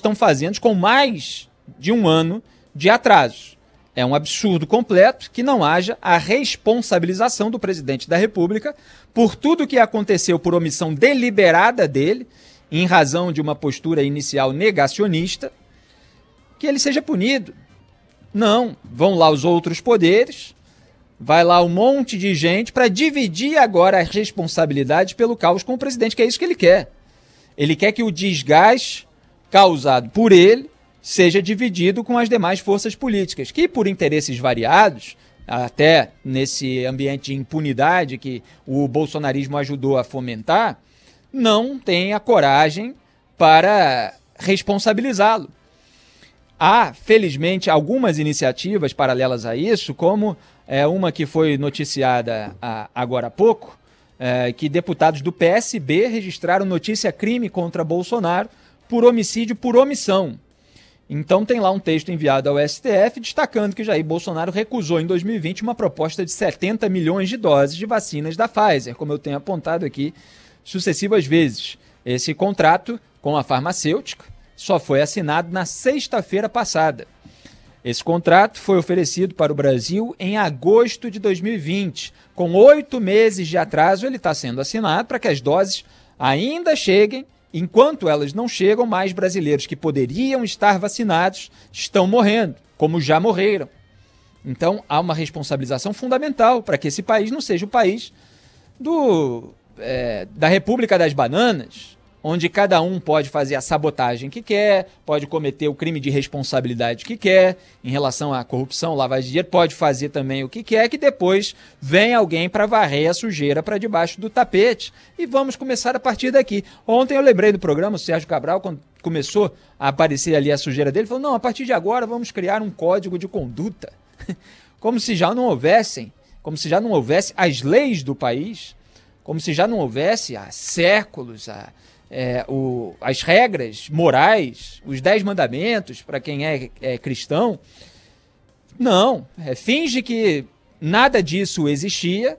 estão fazendo com mais de um ano de atrasos. É um absurdo completo que não haja a responsabilização do presidente da República por tudo que aconteceu por omissão deliberada dele, em razão de uma postura inicial negacionista, que ele seja punido. Não, vão lá os outros poderes, vai lá um monte de gente para dividir agora as responsabilidades pelo caos com o presidente, que é isso que ele quer. Ele quer que o desgaste causado por ele seja dividido com as demais forças políticas, que por interesses variados, até nesse ambiente de impunidade que o bolsonarismo ajudou a fomentar, não tem a coragem para responsabilizá-lo. Há, felizmente, algumas iniciativas paralelas a isso, como é, uma que foi noticiada a, ah, agora há pouco, é, que deputados do PSB registraram notícia crime contra Bolsonaro por homicídio por omissão. Então tem lá um texto enviado ao STF destacando que Jair Bolsonaro recusou em 2020 uma proposta de 70 milhões de doses de vacinas da Pfizer, como eu tenho apontado aqui sucessivas vezes. Esse contrato com a farmacêutica só foi assinado na sexta-feira passada. Esse contrato foi oferecido para o Brasil em agosto de 2020. Com oito meses de atraso, ele está sendo assinado para que as doses ainda cheguem Enquanto elas não chegam, mais brasileiros que poderiam estar vacinados estão morrendo, como já morreram. Então há uma responsabilização fundamental para que esse país não seja o país do, é, da República das Bananas, onde cada um pode fazer a sabotagem que quer, pode cometer o crime de responsabilidade que quer, em relação à corrupção, lavagem de dinheiro, pode fazer também o que quer, que depois vem alguém para varrer a sujeira para debaixo do tapete. E vamos começar a partir daqui. Ontem eu lembrei do programa, o Sérgio Cabral, quando começou a aparecer ali a sujeira dele, falou: não, a partir de agora vamos criar um código de conduta. Como se já não houvessem, como se já não houvesse as leis do país, como se já não houvesse há séculos, há é, o, as regras morais, os dez mandamentos para quem é, é, cristão. Não, é, finge que nada disso existia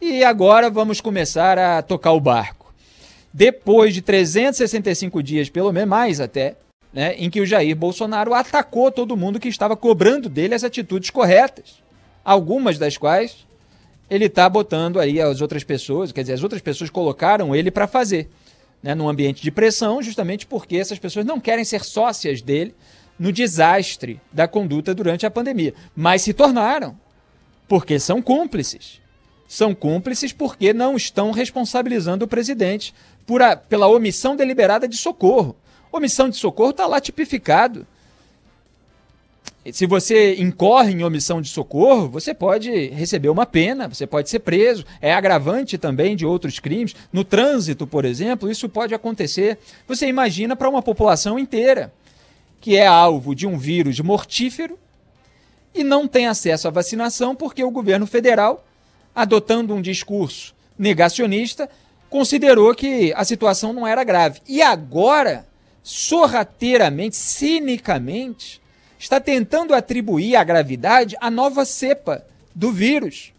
e agora vamos começar a tocar o barco. Depois de 365 dias, pelo menos mais até, né, em que o Jair Bolsonaro atacou todo mundo que estava cobrando dele as atitudes corretas, algumas das quais ele está botando aí as outras pessoas, quer dizer, as outras pessoas colocaram ele para fazer né, num ambiente de pressão, justamente porque essas pessoas não querem ser sócias dele no desastre da conduta durante a pandemia. Mas se tornaram, porque são cúmplices. São cúmplices porque não estão responsabilizando o presidente por a, pela omissão deliberada de socorro. Omissão de socorro está lá tipificado se você incorre em omissão de socorro, você pode receber uma pena, você pode ser preso, é agravante também de outros crimes. No trânsito, por exemplo, isso pode acontecer. Você imagina para uma população inteira que é alvo de um vírus mortífero e não tem acesso à vacinação porque o governo federal, adotando um discurso negacionista, considerou que a situação não era grave. E agora, sorrateiramente, cinicamente, está tentando atribuir a gravidade à nova cepa do vírus.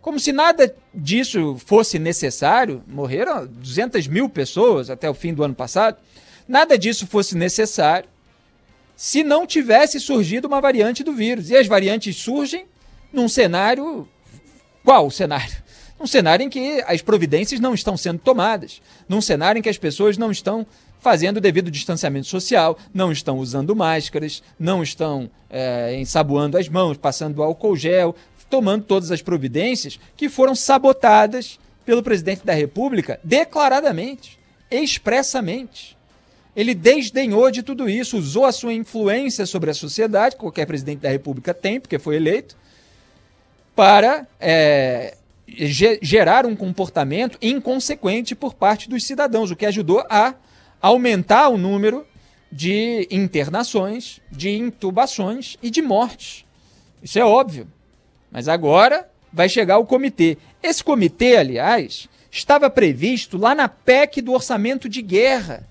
Como se nada disso fosse necessário, morreram 200 mil pessoas até o fim do ano passado, nada disso fosse necessário se não tivesse surgido uma variante do vírus. E as variantes surgem num cenário. Qual o cenário? Num cenário em que as providências não estão sendo tomadas, num cenário em que as pessoas não estão fazendo o devido distanciamento social, não estão usando máscaras, não estão é, ensaboando as mãos, passando álcool gel, tomando todas as providências que foram sabotadas pelo presidente da República declaradamente, expressamente. Ele desdenhou de tudo isso, usou a sua influência sobre a sociedade, qualquer presidente da República tem, porque foi eleito, para é, gerar um comportamento inconsequente por parte dos cidadãos, o que ajudou a aumentar o número de internações, de intubações e de mortes. Isso é óbvio. Mas agora vai chegar o comitê. Esse comitê, aliás, estava previsto lá na PEC do orçamento de guerra,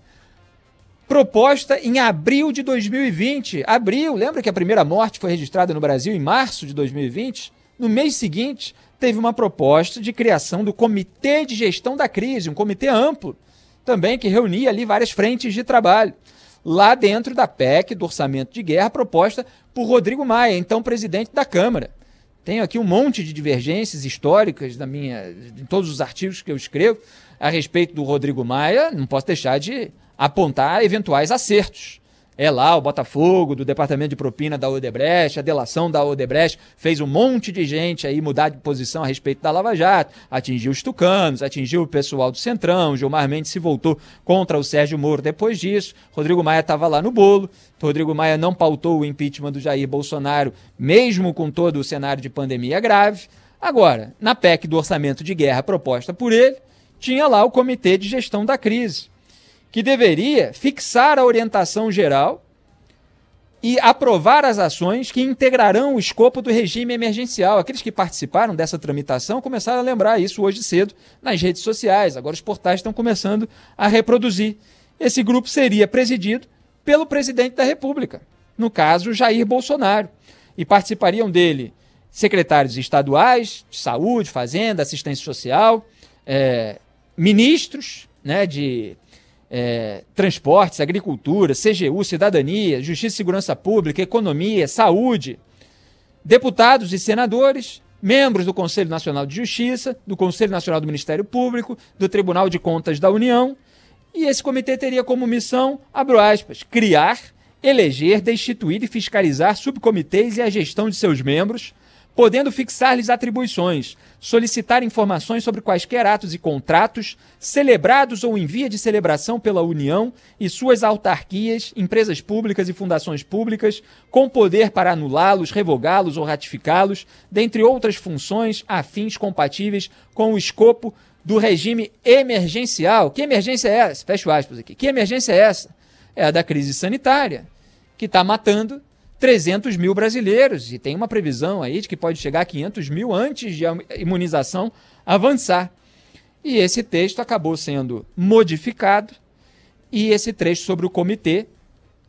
proposta em abril de 2020. Abril, lembra que a primeira morte foi registrada no Brasil em março de 2020? No mês seguinte, teve uma proposta de criação do Comitê de Gestão da Crise, um comitê amplo também que reunia ali várias frentes de trabalho. Lá dentro da PEC, do orçamento de guerra, proposta por Rodrigo Maia, então presidente da Câmara. Tenho aqui um monte de divergências históricas da minha, em todos os artigos que eu escrevo a respeito do Rodrigo Maia, não posso deixar de apontar eventuais acertos é lá o Botafogo, do departamento de propina da Odebrecht, a delação da Odebrecht, fez um monte de gente aí mudar de posição a respeito da Lava Jato, atingiu os tucanos, atingiu o pessoal do Centrão, Gilmar Mendes se voltou contra o Sérgio Moro depois disso, Rodrigo Maia estava lá no bolo, Rodrigo Maia não pautou o impeachment do Jair Bolsonaro, mesmo com todo o cenário de pandemia grave. Agora, na PEC do orçamento de guerra proposta por ele, tinha lá o Comitê de Gestão da Crise que deveria fixar a orientação geral e aprovar as ações que integrarão o escopo do regime emergencial. Aqueles que participaram dessa tramitação começaram a lembrar isso hoje cedo nas redes sociais. Agora os portais estão começando a reproduzir. Esse grupo seria presidido pelo presidente da República, no caso Jair Bolsonaro, e participariam dele secretários estaduais de saúde, fazenda, assistência social, é, ministros né, de é, transportes, agricultura, CGU, cidadania, justiça e segurança pública, economia, saúde, deputados e senadores, membros do Conselho Nacional de Justiça, do Conselho Nacional do Ministério Público, do Tribunal de Contas da União. E esse comitê teria como missão, abro aspas, criar, eleger, destituir e fiscalizar subcomitês e a gestão de seus membros, podendo fixar-lhes atribuições, solicitar informações sobre quaisquer atos e contratos celebrados ou em via de celebração pela União e suas autarquias, empresas públicas e fundações públicas, com poder para anulá-los, revogá-los ou ratificá-los, dentre outras funções afins compatíveis com o escopo do regime emergencial. Que emergência é essa? Fecho aspas aqui. Que emergência é essa? É a da crise sanitária, que está matando 300 mil brasileiros, e tem uma previsão aí de que pode chegar a 500 mil antes de a imunização avançar. E esse texto acabou sendo modificado, e esse trecho sobre o comitê,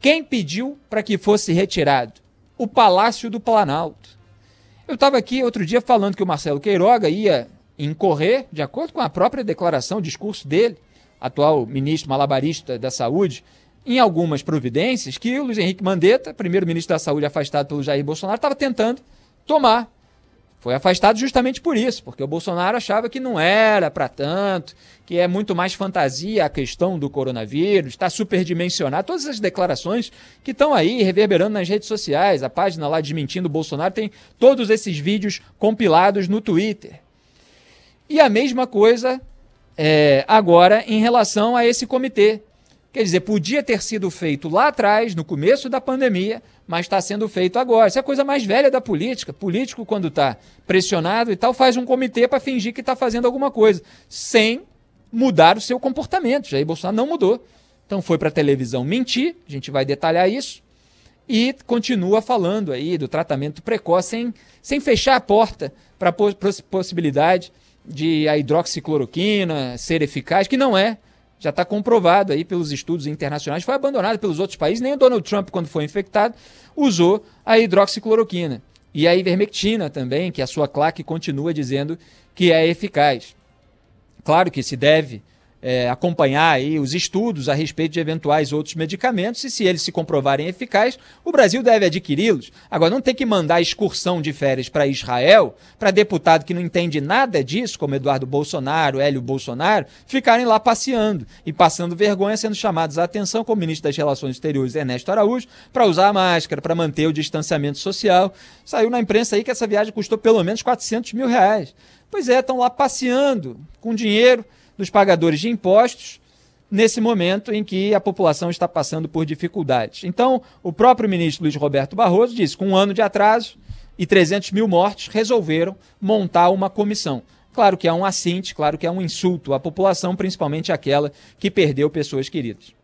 quem pediu para que fosse retirado? O Palácio do Planalto. Eu estava aqui outro dia falando que o Marcelo Queiroga ia incorrer, de acordo com a própria declaração, discurso dele, atual ministro malabarista da Saúde, em algumas providências que o Luiz Henrique Mandetta, primeiro-ministro da Saúde afastado pelo Jair Bolsonaro, estava tentando tomar. Foi afastado justamente por isso, porque o Bolsonaro achava que não era para tanto, que é muito mais fantasia a questão do coronavírus, está superdimensionado. Todas as declarações que estão aí reverberando nas redes sociais, a página lá desmentindo o Bolsonaro tem todos esses vídeos compilados no Twitter. E a mesma coisa é, agora em relação a esse comitê Quer dizer, podia ter sido feito lá atrás, no começo da pandemia, mas está sendo feito agora. Isso é a coisa mais velha da política. Político, quando está pressionado e tal, faz um comitê para fingir que está fazendo alguma coisa, sem mudar o seu comportamento. Jair Bolsonaro não mudou. Então foi para a televisão mentir, a gente vai detalhar isso, e continua falando aí do tratamento precoce, sem, sem fechar a porta para a possibilidade de a hidroxicloroquina ser eficaz, que não é já está comprovado aí pelos estudos internacionais, foi abandonado pelos outros países, nem o Donald Trump, quando foi infectado, usou a hidroxicloroquina. E a ivermectina também, que é a sua claque continua dizendo que é eficaz. Claro que se deve é, acompanhar aí os estudos a respeito de eventuais outros medicamentos e se eles se comprovarem eficazes, o Brasil deve adquiri-los. Agora, não tem que mandar excursão de férias para Israel, para deputado que não entende nada disso, como Eduardo Bolsonaro, Hélio Bolsonaro, ficarem lá passeando e passando vergonha, sendo chamados à atenção, como o ministro das Relações Exteriores, Ernesto Araújo, para usar a máscara, para manter o distanciamento social. Saiu na imprensa aí que essa viagem custou pelo menos 400 mil reais. Pois é, estão lá passeando com dinheiro dos pagadores de impostos nesse momento em que a população está passando por dificuldades. Então, o próprio ministro Luiz Roberto Barroso disse: com um ano de atraso e 300 mil mortes, resolveram montar uma comissão. Claro que é um assinte, claro que é um insulto à população, principalmente aquela que perdeu pessoas queridas.